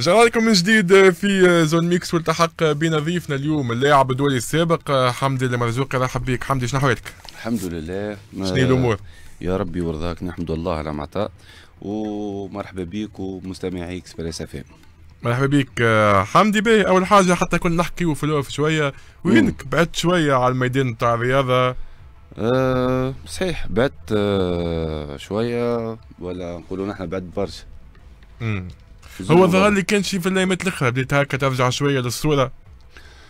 رجعنا لكم من جديد في زون ميكس والتحق بنا ضيفنا اليوم اللاعب الدولي السابق حمدي المرزوقي رحب بك حمدي شنو حوالك؟ الحمد لله شنو الامور؟ يا ربي ورضاك نحمد الله على معطاء ومرحبا بك ومستمعي اكسبريس اف مرحبا بك حمدي بيه اول حاجه حتى كنا نحكي في الاوف شويه وينك بعدت شويه على الميدان تاع الرياضه أه صحيح بعدت أه شويه ولا نقولوا نحن بعد برشا هو ظهر لي كان شي في الايامات الاخرى بديت هكا ترجع شويه للصوره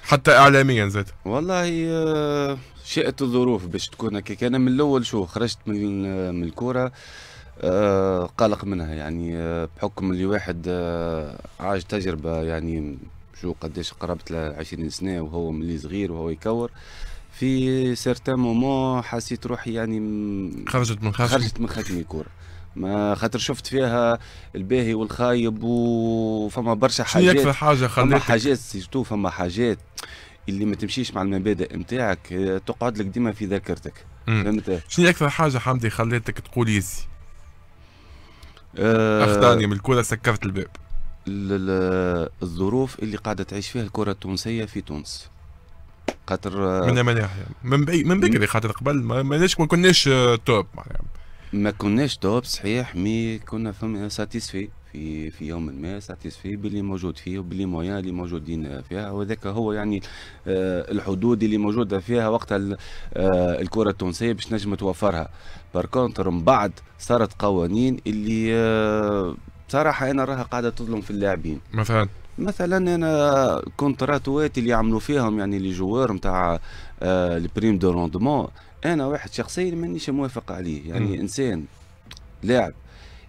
حتى اعلاميا زاد والله آه، شئت الظروف باش تكون هكاك انا من الاول شو خرجت من آه، من الكوره آه، قلق منها يعني بحكم اللي واحد عاش تجربه يعني شو قداش قربت ل 20 سنه وهو ملي صغير وهو يكور في سيرتان مومون حسيت روحي يعني خرجت من خاتمي خرجت من خاتمي الكوره ما خاطر شفت فيها الباهي والخايب وفما برشا حاجات شنو يكفي حاجه خليتك فما حاجات سيرتو فما حاجات اللي ما تمشيش مع المبادئ نتاعك آه، تقعد لك ديما في ذاكرتك فهمت شنو اكثر حاجه حمدي خليتك تقول يزي؟ اخطاني آه، من الكره سكرت الباب الظروف اللي قاعده تعيش فيها الكره التونسيه في تونس خاطر آه، من مناحي من بكري خاطر قبل ما, ما كناش توب معناها ما كناش توب صحيح مي كنا فما ساتيسفي في في يوم ما ساتيسفي باللي موجود فيه وباللي مويا اللي موجودين فيها وذاك هو يعني آه الحدود اللي موجوده فيها وقتها آه الكره التونسيه باش نجم توفرها بار كونتر من بعد صارت قوانين اللي آه بصراحه انا راها قاعده تظلم في اللاعبين مثلا مثلا انا كونتراتوات اللي يعملوا فيهم يعني لي جوار نتاع آه البريم دو روندمون انا واحد شخصيا مانيش موافق عليه يعني م. انسان لاعب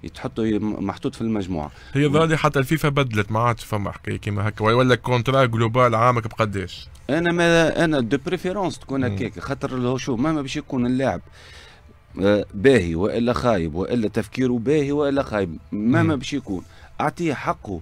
يتحطوا محطوط في المجموعه هي ظهر حتى الفيفا بدلت ما عادش فما حكايه كيما هكا ولا كونترا جلوبال عامك بقداش انا ما انا دو بريفيرونس تكون هكاك خاطر لو شو مهما باش يكون اللاعب آه، باهي والا خايب والا تفكيره باهي والا خايب مهما باش يكون اعطيه حقه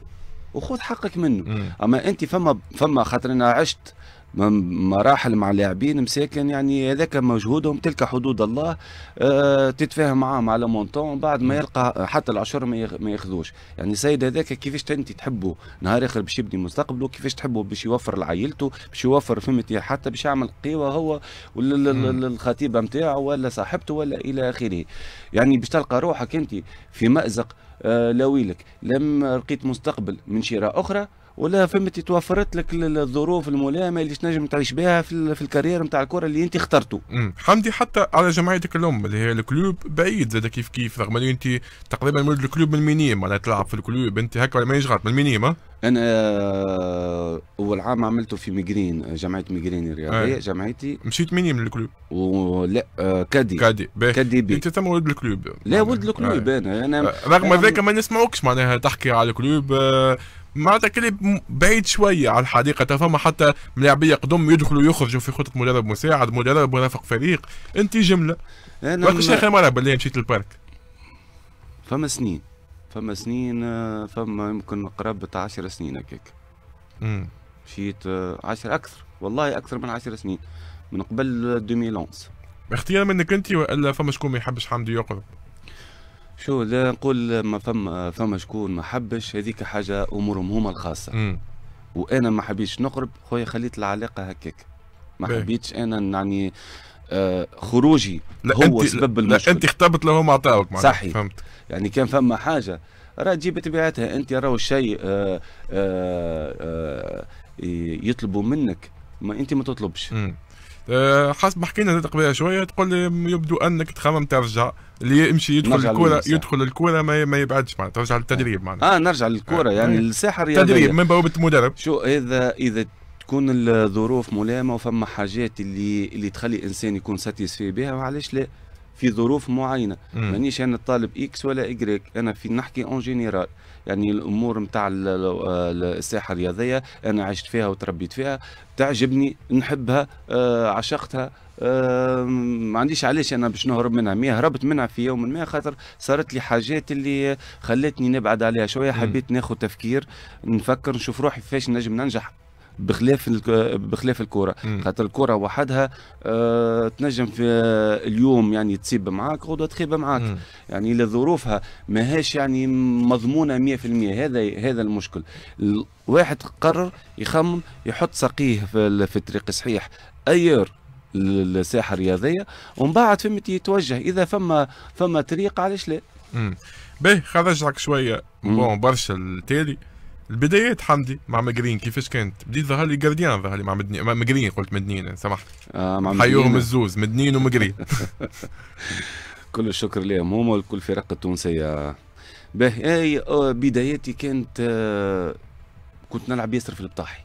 وخذ حقك منه مم. اما انت فما فما خاطر انا عشت مراحل مع اللاعبين مساكن يعني هذاك مجهودهم تلك حدود الله أه تتفاهم معاهم على مونتون بعد ما يلقى حتى العشر ما ياخذوش يعني السيد هذاك كيفاش انت تحبه نهار اخر باش يبني مستقبله كيفاش تحبه باش يوفر لعائلته باش يوفر فهمتي حتى باش يعمل قيوه هو للخطيبه نتاعه ولا صاحبته ولا الى اخره يعني باش تلقى روحك انت في مازق أه لويلك لم لقيت مستقبل من شراء اخرى ولا فهمت توفرت لك الظروف الملائمه اللي تنجم تعيش بها في, في الكارير نتاع الكره اللي انت اخترته حمدي حتى على جمعيتك الام اللي هي الكلوب بعيد زاد كيف كيف رغم اللي انت تقريبا مولد الكلوب من المينيم معناها تلعب في الكلوب انت هكا ولا مانيش غلط من المينيم انا آه، اول عام عملته في ميغرين جمعيه ميغرين الرياضيه أي. جمعيتي مشيت مني من الكلوب لا آه، كادي كادي بيه. كادي بي انت تم ولد الكلوب لا ولد الكلوب انا انا رغم ذاك ما نسمعوكش معناها تحكي على الكلوب آه، معناتها كلي بعيد شويه على الحديقه فما حتى ملاعبيه قدم يدخلوا يخرجوا في خطه مدرب مساعد مدرب مرافق فريق انت جمله انا كنتش اخر مره باللي مشيت للبارك فما سنين فما سنين آه، فما يمكن قرابة 10 سنين هكاك مشيت 10 آه، أكثر والله أكثر من 10 سنين من قبل 2011 اختيار منك أنت وإلا فما شكون ما يحبش حمدي يقرب شو لا نقول ما فما فما شكون ما حبش هذيك حاجه امورهم هما الخاصه مم. وانا ما حبيتش نقرب خويا خليت العلاقه هكاك ما حبيتش انا يعني آه، خروجي لا هو انت سبب المشكل لا انت خطبت له ما عطاوك صحيح فهمت يعني كان فما حاجه راه تجي بطبيعتها انت راهو شيء آه، آه، يطلبوا منك ما انت ما تطلبش مم. حسب ما حكينا قبل شويه تقول لي يبدو انك تخمم ترجع اللي يمشي يدخل الكره يدخل الكره ما, ما يبعدش معناتها ترجع للتدريب معناتها اه نرجع للكره آه. يعني آه. الساحه الرياضيه تدريب من بوابه المدرب شو اذا اذا تكون الظروف ملامه وفما حاجات اللي اللي تخلي الانسان يكون ساتيسفي بها وعلاش لا في ظروف معينه مانيش انا طالب اكس ولا اجريك انا في نحكي اون جينيرال يعني الامور نتاع الساحه الرياضيه انا عشت فيها وتربيت فيها تعجبني نحبها آه عشقتها آه ما عنديش علاش انا باش نهرب منها مي هربت منها في يوم ما خاطر صارت لي حاجات اللي خلتني نبعد عليها شويه حبيت ناخذ تفكير نفكر نشوف روحي كيفاش نجم ننجح بخلاف بخلاف الكره خاطر الكره وحدها آه تنجم في اليوم يعني تصيب معاك غدوه تخيب معاك م. يعني لظروفها ماهيش يعني مضمونه 100% هذا هذا المشكل واحد قرر يخمم يحط ساقيه في, في الطريق صحيح اير الساحه الرياضيه ومن بعد فهمت يتوجه اذا فما فما طريق علاش لا امم باهي لك شويه بون برشا التالي البدايات حمدي مع مجرين كيفاش كانت؟ بديت ظهر لي جارديان ظهر لي مع مدنين مجرين قلت مدنين سامحني اه مع مدنين حيوهم الزوز مدنين ومجرين كل الشكر لهم هما ولكل الفرق التونسيه باهي آه، آه، بداياتي كانت آه، كنت نلعب ياسر في البطاحي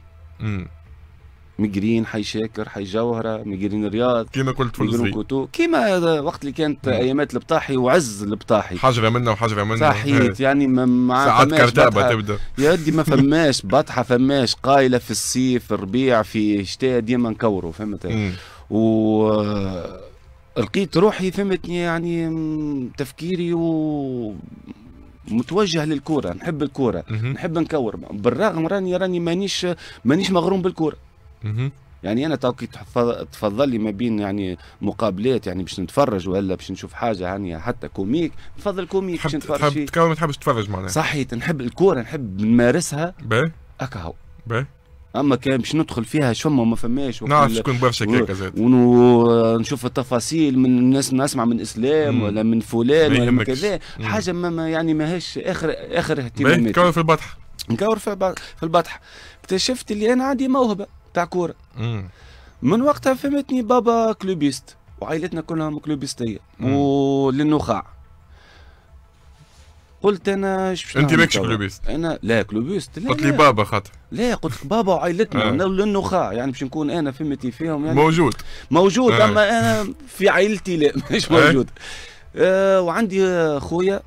مجرين حي شاكر حي جوهره مجرين الرياض كيما قلت في الزيت كيما وقت اللي كانت ايامات البطاحي وعز البطاحي حجره منا وحجره منا صحيت يعني ما مع ساعات كرتابه تبدا يا ودي ما فماش بطحه فماش قايله في الصيف الربيع في الشتاء ديما نكوروا فهمت و لقيت روحي فهمتني يعني تفكيري و متوجه للكوره نحب الكوره نحب نكور بالرغم راني راني مانيش مانيش مغروم بالكوره يعني انا توقيت تفضل لي ما بين يعني مقابلات يعني باش نتفرج ولا باش نشوف حاجه يعني حتى كوميك نفضل كوميك باش نتفرج تحب تكون ما تحبش تتفرج معناها صحيت نحب الكوره نحب نمارسها باهي هكا باهي اما كان باش ندخل فيها شما وما فماش نعرف شكون برشا كيكا زاد ونشوف التفاصيل من الناس نسمع من اسلام ولا من فلان ولا من كذا حاجه ما يعني ماهيش اخر اخر اهتمامات نكور في البطح نكور في البطح اكتشفت اللي انا عندي موهبه تاع كوره من وقتها فهمتني بابا كلوبيست وعائلتنا كلها كلوبيستيه وللنخاع قلت انا انت ماكش كلوبيست انا لا كلوبيست لا قلت لي بابا خاطر لا قلت بابا وعائلتنا آه. للنخاع يعني باش نكون انا فهمتي فيهم يعني موجود موجود آه. اما انا في عائلتي لا مش موجود آه. آه وعندي خويا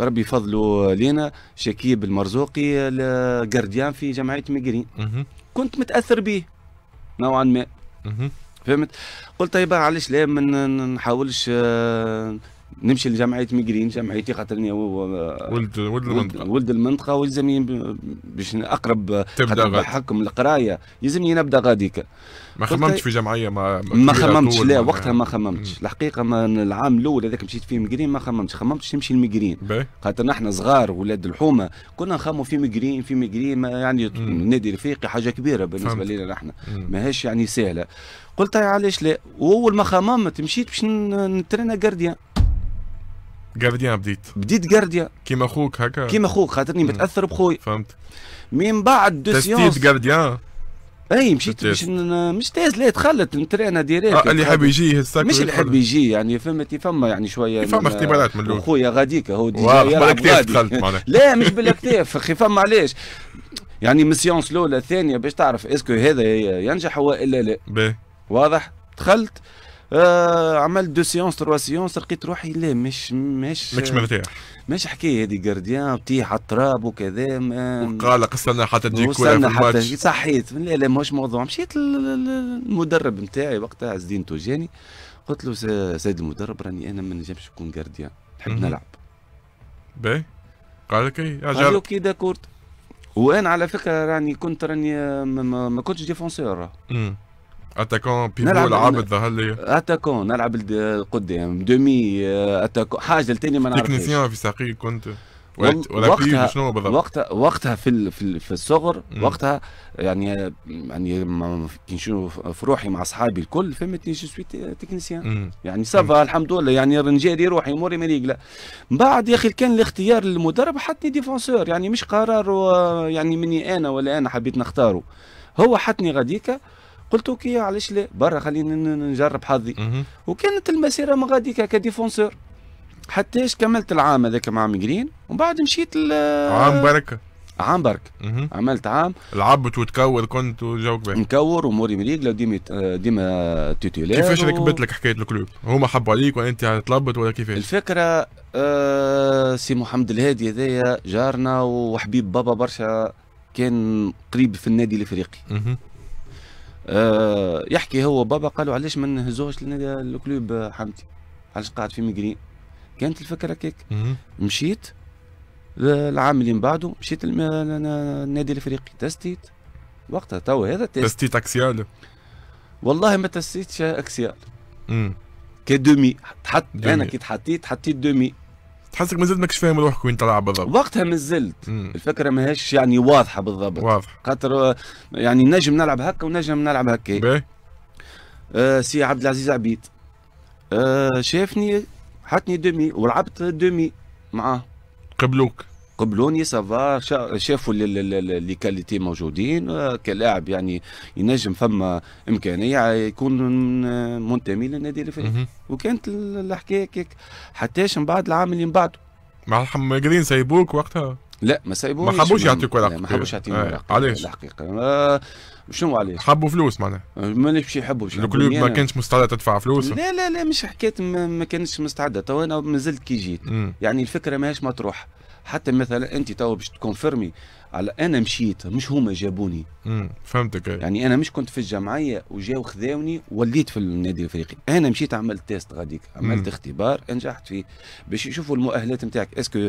ربي فضلوا لينا شكيب المرزوقي الجارديان في جمعيه ميغرين كنت متاثر به نوعا ما فهمت قلت طيب علاش لا ما نحاولش آه، نمشي لجمعيه ميغرين جمعيتي خاطرني ولد ولد المنطقه ولد المنطقه ويلزمني باش اقرب تبدا حكم القرايه يلزمني نبدا غاديك ما خممتش في جمعيه ما ما خممتش لا وقتها ما خممتش الحقيقه ما العام الاول هذاك مشيت فيه ميغرين ما خممتش خممتش نمشي لميغرين خاطر نحن صغار ولاد الحومه كنا نخمو في ميغرين في ميغرين يعني نادي رفيقي حاجه كبيره بالنسبه لنا نحن ماهيش يعني سهله قلت طيب علاش لا واول ما خممت مشيت باش نترينا جارديان جارديان بديت بديت جارديان كيما خوك هكا كيما خوك خاطرني متاثر بخويا فهمت من بعد دو سيونس جارديان اي مشيت مش مش تاز لا تخلت نترينا ديريكت آه اللي حاب يجي هالساك مش اللي حاب يجي يعني فهمت فما يعني شويه فما اختبارات من الاول خويا غاديك هو بالاكتاف دخلت معناها لا مش بالاكتاف اخي فما علاش يعني من سيونس الاولى الثانيه باش تعرف اسكو هذا ينجح والا لا واضح دخلت آه عملت دو سيونس تروا سيونس لقيت روحي لا مش مش مش مرتاح مش حكايه هذه جارديان تيح على التراب وكذا وقالك استنى حتى تجيك كوره في حتى صحيت لا لا مش موضوع مشيت المدرب نتاعي وقتها عز الدين توجاني قلت له سيد المدرب راني انا ما نجمش نكون جارديان نحب نلعب باهي قال لك اي قال اوكي داكورت وانا على فكره راني كنت راني ما كنتش ديفونسور اتاكون بيبول عابد ظهر لي اتاكون نلعب قدام دومي آه، اتاكون حاجه الثانيه ما نعرفش تكنيسيان في ساقي كنت وقتها وقتها وقتها في في الصغر مم. وقتها يعني يعني كي نشوف في روحي مع اصحابي الكل فهمتني جو سوي تكنيسيان يعني سافا الحمد لله يعني رنجاري روحي اموري مريقله من بعد يا اخي كان الاختيار للمدرب حطني ديفونسور يعني مش قرار يعني مني انا ولا انا حبيت نختاره هو حطني غاديكا قلت اوكي علاش لا برا خليني نجرب حظي وكانت المسيره ما غادي كديفونسور حتى ايش كملت العام هذاك مع ميغرين ومن بعد مشيت عام بركه عام برك عملت عام لعبت وتكور كنت وجوك باهي مكور واموري مريق وديما ديما تيتولير كيفاش ركبت لك حكايه الكلوب؟ هما حبوا عليك ولا انت طلبت ولا كيفاش؟ الفكره آه سي محمد الهادي هذايا جارنا وحبيب بابا برشا كان قريب في النادي الافريقي آه، يحكي هو بابا قالوا علاش ما نهزوش لنا الكلوب آه، حمدي علاش قاعد في ميغرين كانت الفكره كيك مشيت العام اللي من بعده مشيت النادي الافريقي تستيت وقتها تو هذا تستيت, تستيت اكسيال والله ما تستيتش اكسيال كدومي تحط انا كي تحطيت حطيت دومي تحسك مازلت ماكش فاهم روحك وين تلعب بالضبط وقتها مازلت الفكره ماهيش يعني واضحه بالضبط واضح خاطر آه، يعني نجم نلعب هكا ونجم نلعب هكا آه سي عبد العزيز عبيد آه شافني حطني دومي ولعبت دومي معاه قبلوك قبلوني سافا شافوا اللي كاليتي موجودين آه، كلاعب يعني ينجم فما امكانيه يكون منتمي للنادي الفريق وكانت الحكايه كيك حتىش من بعد العام اللي من بعده مع قاعدين سايبوك وقتها لا ما سايبوش ما حبوش يعطيك ورقه ما حبوش يعطيك إيه، ورقه علاش؟ الحقيقه آه، شنو علاش؟ حبوا فلوس معناها آه، مانيش باش يحبوا باش الكلوب ما كانش مستعده تدفع فلوس لا لا لا مش حكايه ما, كانش مستعده تو انا مازلت كي جيت يعني الفكره ماهيش مطروحه حتى مثلا انت تو باش تكونفيرمي على انا مشيت مش هما جابوني امم فهمتك أي. يعني انا مش كنت في الجمعيه وجاو خذاوني وليت في النادي الافريقي انا مشيت عملت تيست غاديك عملت مم. اختبار نجحت فيه باش يشوفوا المؤهلات نتاعك اسكو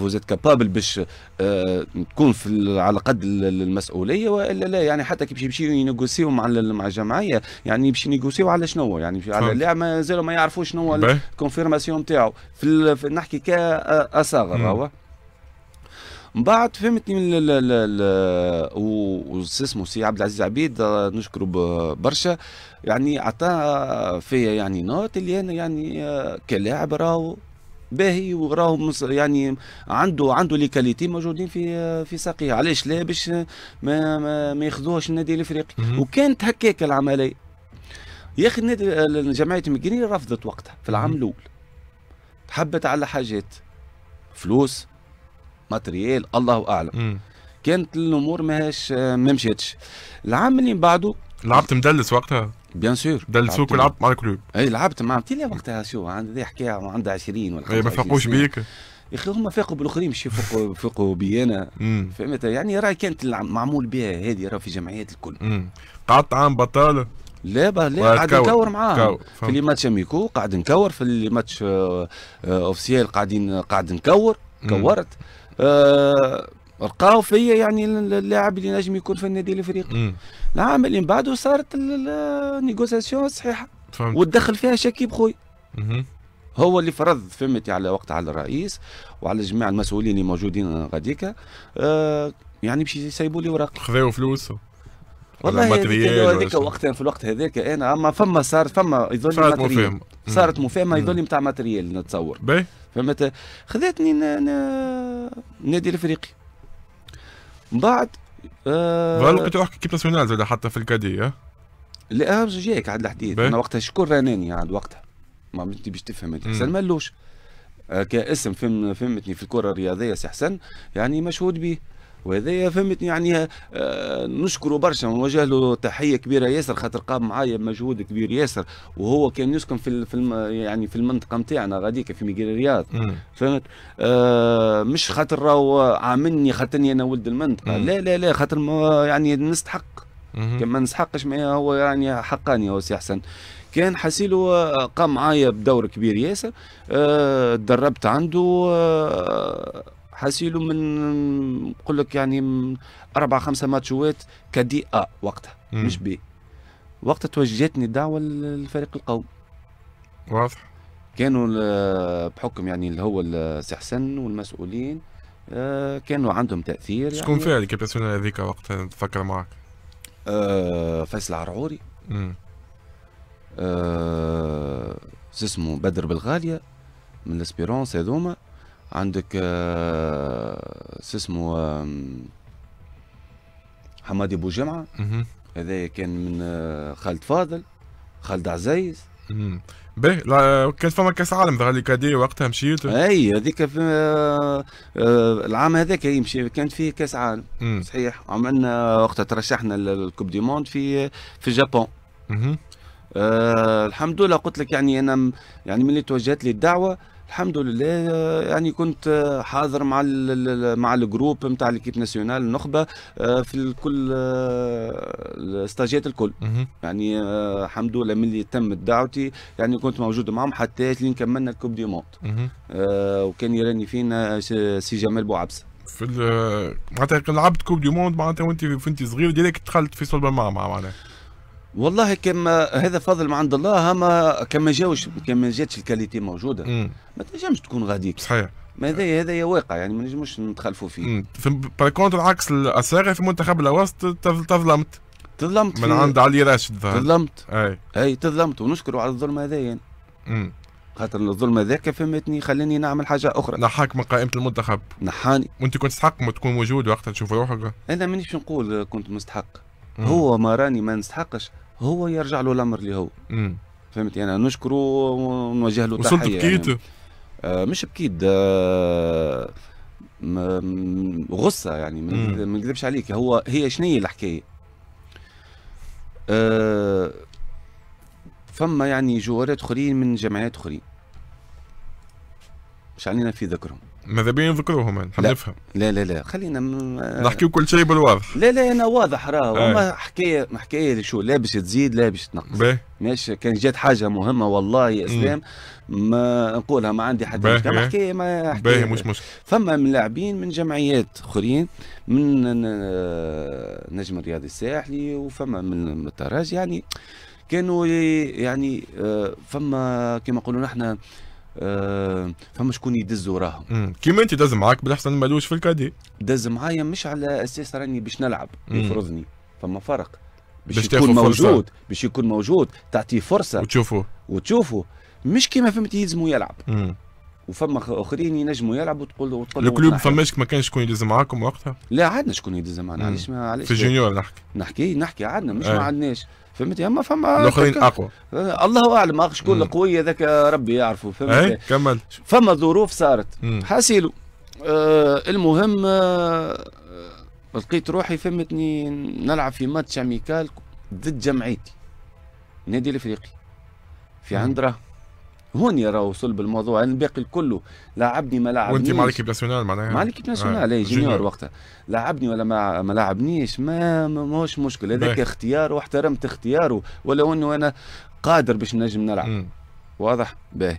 فوزيت كابابل باش آه، تكون في على قد المسؤوليه والا لا يعني حتى كي باش يمشيو ينيغوسيو مع مع الجمعيه يعني باش ينيغوسيو على شنو يعني على اللاعب مازالوا ما يعرفوش شنو الكونفيرماسيون نتاعو في, في نحكي كاصغر آه، هو من بعد فهمتني من اسمه سي عبد العزيز عبيد آه، نشكره برشا يعني عطى فيا يعني نوت اللي انا يعني آه، كلاعب راهو باهي وراه يعني عنده عنده لي كاليتي موجودين في آه، في ساقيه علاش لا باش ما ما, ما ياخذوهاش النادي الافريقي وكانت هكاك العمليه يا اخي النادي جمعيه مجري رفضت وقتها في العام الاول تحبت على حاجات فلوس ماتريال الله اعلم مم. كانت الامور ماهيش آه، ما مشاتش العام اللي بعده لعبت مدلس وقتها بيان سور دلسوك ولعبت مع الكلوب اي لعبت مع تيلي وقتها شو عندي حكايه وعندها 20 ولا ما فاقوش بيك يا اخي هما فاقوا بالاخرين مش فاقوا فاقوا بي انا فهمت يعني راهي كانت معمول بها هذه راه في جمعيات الكل قعدت عام بطاله لا با لا قاعد نكور معاهم في لي ماتش اميكو قاعد نكور في لي ماتش آه، آه، اوفسيال قاعدين قاعد نكور كورت رقاو آه، لقاو فيا يعني اللاعب اللي نجم يكون في النادي الافريقي العام اللي نعم، من بعده صارت النيغوسياسيون صحيحه فهمت. وتدخل فيها شكيب خوي هو اللي فرض فهمتي يعني، على وقت على الرئيس وعلى جميع المسؤولين اللي موجودين غاديكا آه يعني باش يسيبوا لي اوراق خذاو فلوس والله هذيك وقت في الوقت هذاك انا إيه، نعم، اما فما صار فما يظن صارت مفاهمه صارت مفاهمه يظن نتاع ماتريال نتصور باهي فهمت خذتني النادي الافريقي من بعد آه كنت احكي كيب ناسيونال زاد حتى في الكادي لا آه، جايك عاد الحديث انا وقتها شكون راناني عاد وقتها ما انت باش تفهم انت حسن ملوش آه كاسم فهم فهمتني في الكره الرياضيه سي حسن يعني مشهود به وهذايا فهمتني يعني آه، نشكره برشا ونوجه له تحيه كبيره ياسر خاطر قام معايا بمجهود كبير ياسر وهو كان يسكن في في يعني في المنطقه نتاعنا غاديك في ميغيل الرياض فهمت آه مش خاطر راهو عاملني خاطرني انا ولد المنطقه لا لا لا خاطر يعني نستحق كما ما نسحقش هو يعني حقاني هو سي حسن كان حسيلو قام معايا بدور كبير ياسر آه، تدربت عنده آه، حاسيلو من نقول لك يعني اربع خمسه ماتشوات كدي ا وقتها مم. مش بي وقتها توجهتني الدعوه للفريق القومي واضح كانوا بحكم يعني اللي هو السي حسن والمسؤولين آه، كانوا عندهم تاثير شكون يعني فيها ليكيب هذيك وقتها نتفكر معك آه فيصل عرعوري آه اسمه بدر بالغاليه من الاسبيرونس هذوما عندك آه، شو اسمه حمادي بو جمعه هذا كان من آه، خالد فاضل خالد عزيز باهي لا كان فما كاس عالم ظهر كادي وقتها مشيت اي هذيك في آه, آه، العام هذاك يمشي كانت فيه كاس عالم مم. صحيح عملنا وقتها ترشحنا للكوب دي موند في في اليابان آه الحمد لله قلت لك يعني انا يعني ملي توجهت لي الدعوه الحمد لله يعني كنت حاضر مع مع الجروب نتاع ليكيب ناسيونال النخبه آه، في آه، الكل الاستاجيات الكل يعني آه، الحمد لله ملي تمت دعوتي يعني كنت موجود معهم حتى لين كملنا الكوب دي موند وكان يراني فينا سي جمال بوعبسه في معناتها لعبت كوب دي موند معناتها وانت وانت صغير ديريكت دخلت في صلب مع معناتها والله كما هذا فضل من عند الله اما كما جاوش كما جاتش الكاليتي موجوده ما تنجمش تكون غادي صحيح هذا هذا واقع يعني ما نجموش نتخلفوا فيه باي كونتر عكس الاساغي في المنتخب الاوسط تظلمت تظلمت من عند علي راشد تظلمت اي اي تظلمت ونشكره على الظلم هذايا يعني امم خاطر الظلم هذاك فهمتني خلاني نعمل حاجه اخرى نحاك من قائمه المنتخب نحاني وانت كنت تستحق تكون موجود وقتها تشوف روحك انا مانيش نقول كنت مستحق هو ما راني ما نستحقش هو يرجع له الامر اللي هو فهمت يعني نشكره ونوجه له تحيه وصلت يعني. بكيت يعني. آه مش بكيت آه غصه يعني ما نكذبش عليك هو هي شنو هي الحكايه آه فما يعني جوارات اخرين من جمعيات اخرين يضحكش علينا في ذكرهم ماذا بيا نذكروهم يعني نفهم لا لا لا خلينا م... آه. نحكيو كل شيء بالواضح لا لا انا واضح راه آه. وما حكايه ما حكايه شو لا باش تزيد لا باش تنقص ماشي كان جات حاجه مهمه والله يا اسلام ما نقولها ما عندي حتى مشكله حكايه ما حكايه مش مشكل فما من لاعبين من جمعيات اخرين من نجم الرياضي الساحلي وفما من الترجي يعني كانوا يعني آه، فما كما نقولوا نحن آه، فما شكون يدز وراهم كيما انت دز معاك بالاحسن مالوش في الكادي دز معايا مش على اساس راني باش نلعب يفرضني فما فرق باش يكون موجود باش يكون موجود تعطيه فرصه وتشوفه وتشوفه مش كيما فهمت يلزمو يلعب مم. وفما اخرين ينجموا يلعبوا تقول وتقول الكلوب فماش ما كانش شكون يدز معاكم وقتها؟ لا عندنا شكون يدز معنا علاش ما علاش في الجونيور نحكي نحكي نحكي عندنا مش آه. ما عندناش فهمت اما يعني فما آه، الاخرين اقوى آه، الله اعلم شكون القوي ذاك ربي يعرفه فهمت اي كمل فما ظروف صارت حاسيلو آه المهم آه لقيت روحي فهمتني نلعب في ماتش اميكال ضد جمعيتي نادي الافريقي في عندره هون يراو صلب الموضوع يعني الباقي كله لعبني ما لعبنيش وانت مع ليكيب ناسيونال معناها مع ليكيب ناسيونال اي آه، إيه، جونيور وقتها لعبني ولا ما, لعبنيش ما ماهوش مشكل هذاك اختيار واحترمت اختياره ولو انه انا قادر باش نجم نلعب م. واضح باهي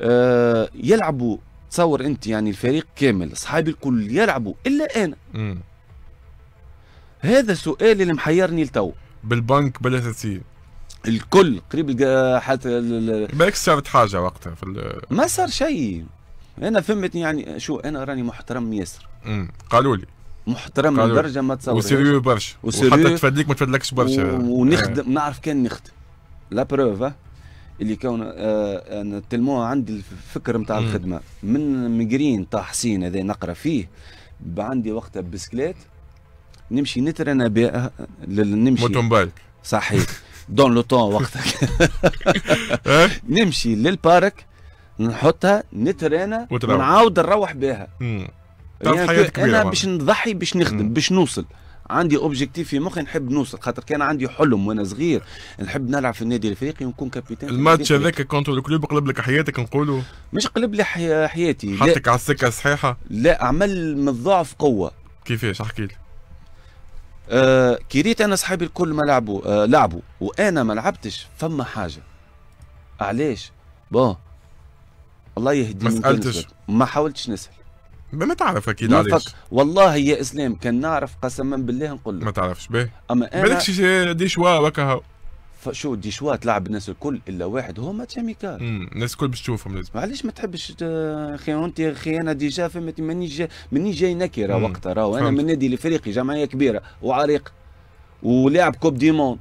آه يلعبوا تصور انت يعني الفريق كامل اصحابي الكل يلعبوا الا انا م. هذا سؤالي اللي محيرني لتو بالبنك بلا تسيب الكل قريب حتى بالك صارت حاجه وقتها في ما صار شيء انا فهمتني يعني شو انا راني محترم ياسر قالوا لي محترم قالولي. لدرجه ما تصور وسيريو برشا وحتى تفديك ما تفدلكش برشا ونخدم آه. نعرف كان نخدم لا بروف آه، اللي كون آه انا تلمو عندي الفكر نتاع الخدمه من مقرين تاع حسين هذا نقرا فيه عندي وقتها بسكليت نمشي نترنى بها آه، نمشي موتون بايك صحيح دون لو طون وقتك إيه؟ نمشي للبارك نحطها نترينا ونعاود نروح بها يعني انا باش نضحي باش نخدم باش نوصل عندي اوبجيكتيف في مخي نحب نوصل خاطر كان عندي حلم وانا صغير نحب نلعب في النادي الافريقي ونكون كابيتان الماتش هذاك كونتر الكلوب قلب لك حياتك نقولوا مش قلب لي حياتي حطك على السكه الصحيحه لا عمل من الضعف قوه كيفاش احكي لي آه كي ريت انا صحابي الكل ما لعبوا آه لعبوا وانا ما لعبتش فما حاجه علاش بون الله يهديني ما سالتش ما حاولتش نسال ما تعرف اكيد علاش والله يا اسلام كان نعرف قسما بالله نقول لك ما تعرفش باهي اما انا بالك دي شوا وكا فشو ديشوا تلعب الناس الكل الا واحد هو ما اميكال الناس الكل باش تشوفهم لازم علاش ما تحبش خيانتي خيانه ديجا فهمت مانيش جاي مانيش جاي نكره وقتها راهو انا من نادي الافريقي جمعيه كبيره وعريق ولاعب كوب دي موند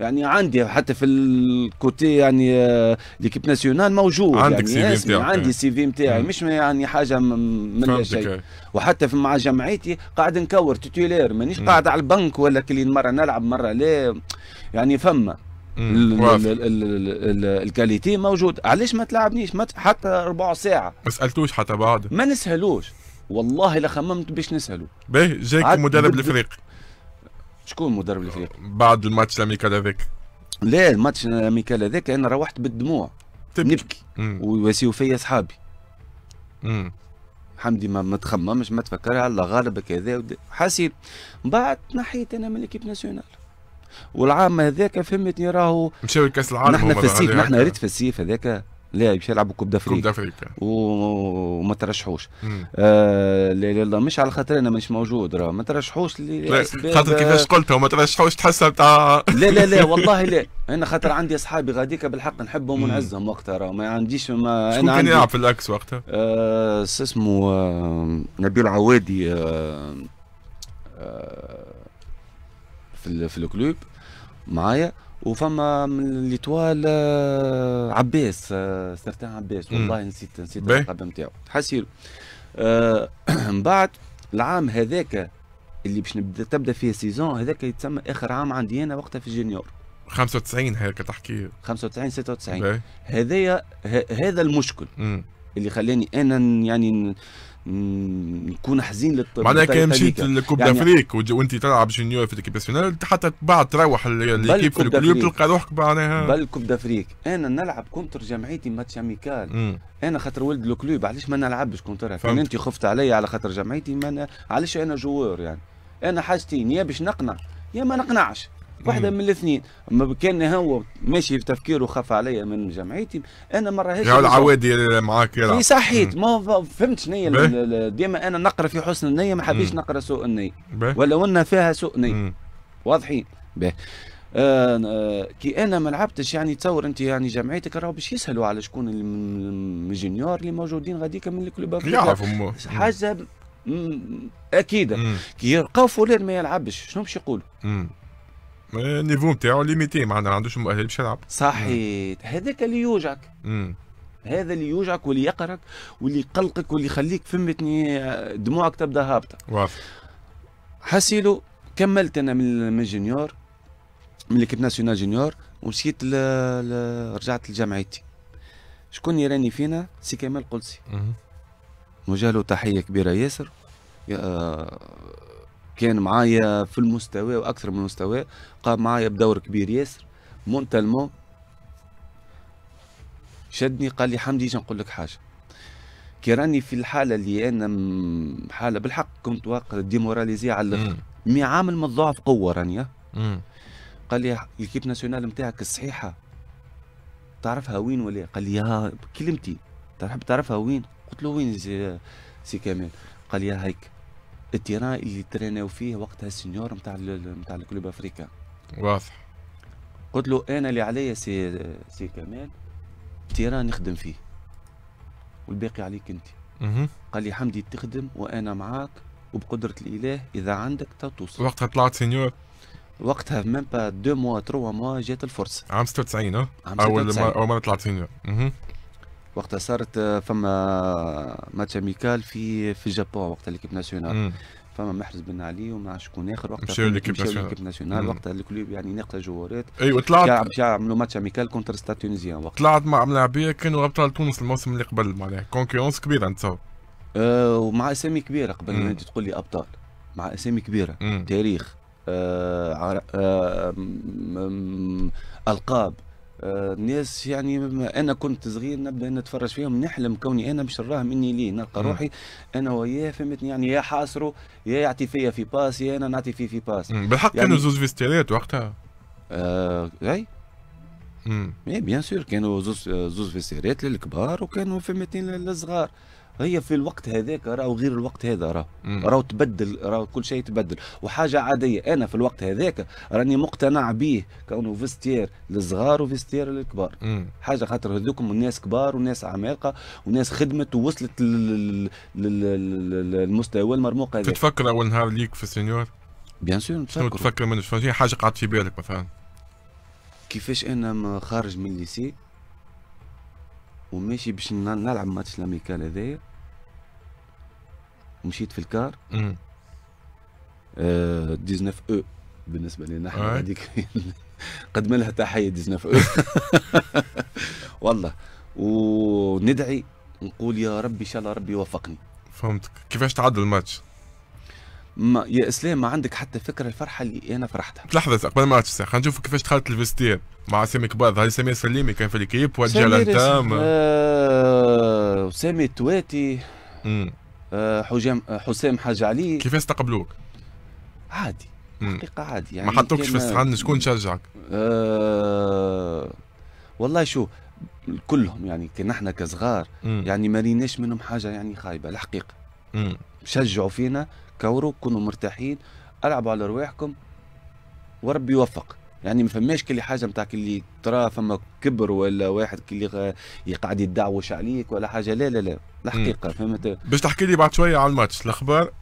يعني عندي حتى في الكوتي يعني آه، ليكيب ناسيونال موجود عندك يعني سي في عندي السي في نتاعي مش يعني حاجه من شيء وحتى في مع جمعيتي قاعد نكور توتيلير مانيش قاعد على البنك ولا كل مره نلعب مره لا يعني فما الكاليتي موجود علاش ما تلعبنيش ما حتى ربع ساعه ما سالتوش حتى بعد ما نسهلوش والله لا خممت باش نسهلو باهي جاك مدرب الفريق شكون مدرب الفريق بعد الماتش الاميكال هذاك لا الماتش الاميكال هذاك انا روحت بالدموع تبكي. نبكي ويواسيو فيا اصحابي حمدي ما تخممش ما تفكرها الله غالبك هذا حسيت بعد نحيت انا من ليكيب ناسيونال والعام هذاك فهمتني راهو مشاو لكاس العالم نحن في السيف نحن ريت في السيف هذاك لا باش يلعبوا كوب دافريكا كوب دافريكا وما ترشحوش آه لا لا مش على خاطر انا مش موجود راه ما ترشحوش خاطر كيفاش قلت ما ترشحوش تحسها بتاع لا لا لا والله لا انا خاطر عندي اصحابي غاديك بالحق نحبهم ونعزهم وقتها راه ما عنديش ما شكون كان يلعب في الاكس وقتها؟ آه اسمه آه نبيل عوادي آه آه في, في الكلوب معايا وفما من ليتوال آه، عباس آه، سرتان عباس والله نسيت نسيت اللقب نتاعو حسير آه، من بعد العام هذاك اللي باش نبدا تبدا فيه سيزون هذاك يتسمى اخر عام عندي انا وقتها في الجونيور 95 هكا تحكي 95 96 هذايا هذا المشكل اللي خلاني انا يعني نكون حزين للطب معناها كان مشيت للكوب يعني دافريك وانت تلعب جونيور في ليكيب ناسيونال حتى بعد تروح ليكيب في الكلوب تلقى روحك معناها بل كوب دافريك انا نلعب كونتر جمعيتي ماتش اميكال مم. انا خاطر ولد الكلوب علاش ما نلعبش كونترها كان انت خفت علي على خاطر جمعيتي ما أنا... علاش انا جوار يعني انا حاجتين يا باش نقنع يا ما نقنعش واحده من الاثنين اما كان هو ماشي في تفكيره خاف عليا من جمعيتي انا مرة هيك يا العوادي معاك في صحيت ما فهمت شنو ديما انا نقرا في حسن النيه ما حبيتش نقرا سوء النيه ولو ان فيها سوء نيه واضحين به آه،, آه كي انا ما لعبتش يعني تصور انت يعني جمعيتك راهو باش يسهلوا على شكون الجونيور اللي موجودين غاديك من الكلوب يعرفوا حاجه اكيده كي يلقاو فلان ما يلعبش شنو باش يقولوا النيفو نتاعو ليميتي معناها ما عندوش مؤهل باش يلعب صحيت هذاك اللي يوجعك هذا اللي يوجعك واللي يقرك واللي يقلقك واللي يخليك فمتني دموعك تبدا هابطه واضح حسيلو كملت انا من الجونيور من ليكيب ناسيونال جونيور ومشيت ل... ل... رجعت لجامعتي شكون يراني فينا سي كمال قدسي نوجه له تحيه كبيره ياسر يا... كان معايا في المستوى واكثر من مستوى قام معايا بدور كبير ياسر مونتالمون شدني قال لي حمدي جا نقول لك حاجه كي راني في الحاله اللي انا حاله بالحق كنت واقع ديموراليزي على الاخر مي عامل من ضعف قوه راني قال لي الكيب ناسيونال نتاعك الصحيحه تعرفها وين ولا قال لي يا كلمتي تحب تعرفها وين قلت له وين سي, سي كامل قال لي هيك التيران تريناو فيه وقتها السنيور نتاع نتاع الكلوب افريكان واضح قلت له انا اللي عليا سي سي كمال تيران نخدم فيه والباقي عليك انت اها قال لي حمدي تخدم وانا معاك وبقدره الاله اذا عندك توصل وقتها طلعت سنيور وقتها ميم با دو موا تروا موا جات الفرصه عام 96 اه اول ما اول ما طلعت سنيور وقتها صارت آه، فما ماتش اميكال في في الجابون وقتها ليكيب ناسيونال فما محرز بن علي ومع شكون اخر وقتها مشاو ليكيب ناسيونال وقتها الكلوب يعني ناقصه جوارات ايوه طلعت باش يعملوا ماتش اميكال كونتر ستا تونيزيان وقتها طلعت مع ملاعبيه كانوا ابطال تونس الموسم اللي قبل معناها كونكيونس كبيره نتصور أه ومع اسامي كبيره قبل انت تقول لي ابطال مع اسامي كبيره مم. تاريخ أه أه أه أه أه أه أه أه القاب آه، الناس يعني انا كنت صغير نبدا نتفرج فيهم نحلم كوني انا مش راه مني ليه نلقى روحي انا وياه فهمتني يعني يا حاصره يا يعطي فيا في باس يا انا نعطي فيه في باس بالحق يعني كانوا زوز فيستيرات وقتها آه اي اي بيان سور كانوا زوز آه، زوز فيستيرات للكبار وكانوا فهمتني للصغار هي في الوقت هذاك راهو غير الوقت هذا راهو راهو تبدل راهو كل شيء تبدل وحاجه عاديه انا في الوقت هذاك راني مقتنع به كونه فيستير للصغار وفيستير للكبار مم. حاجه خاطر هذوك الناس كبار وناس عمالقه وناس خدمت ووصلت للمستوى المرموق هذا تتفكر اول نهار ليك في السينيور بيان سور شنو تفكر منه شنو حاجه قعدت في بالك مثلا كيفاش انا خارج من الليسي وماشي باش نلعب ماتش لاميكال هذايا مشيت في الكار آه 19 او بالنسبه لنا احنا هذيك قد ما لها تحيه 19 او والله وندعي نقول يا ربي ان شاء الله ربي يوفقني فهمتك كيفاش تعدل الماتش؟ ما يا اسلام ما عندك حتى فكره الفرحه اللي انا فرحتها لحظه قبل ما تشتي خلينا نشوف كيفاش دخلت الفستير مع سامي كباض هل سامي سليمي كان في الكيب وجه الانتام آه، سامي, سامي تواتي آه، حجام آه، حسام حاج علي كيف استقبلوك؟ عادي حقيقة عادي يعني ما حطوكش في الصحن آه، شكون شجعك؟ أه والله شو كلهم يعني كان احنا كصغار مم. يعني ما ريناش منهم حاجه يعني خايبه الحقيقه شجعوا فينا كوروا كونوا مرتاحين العبوا على رواحكم وربي يوفق يعني ما فماش كل حاجه نتاع اللي ترى فما كبر ولا واحد اللي قاعد يدعوش عليك ولا حاجه لا لا لا الحقيقه فهمت باش تحكي لي بعد شويه على الماتش الاخبار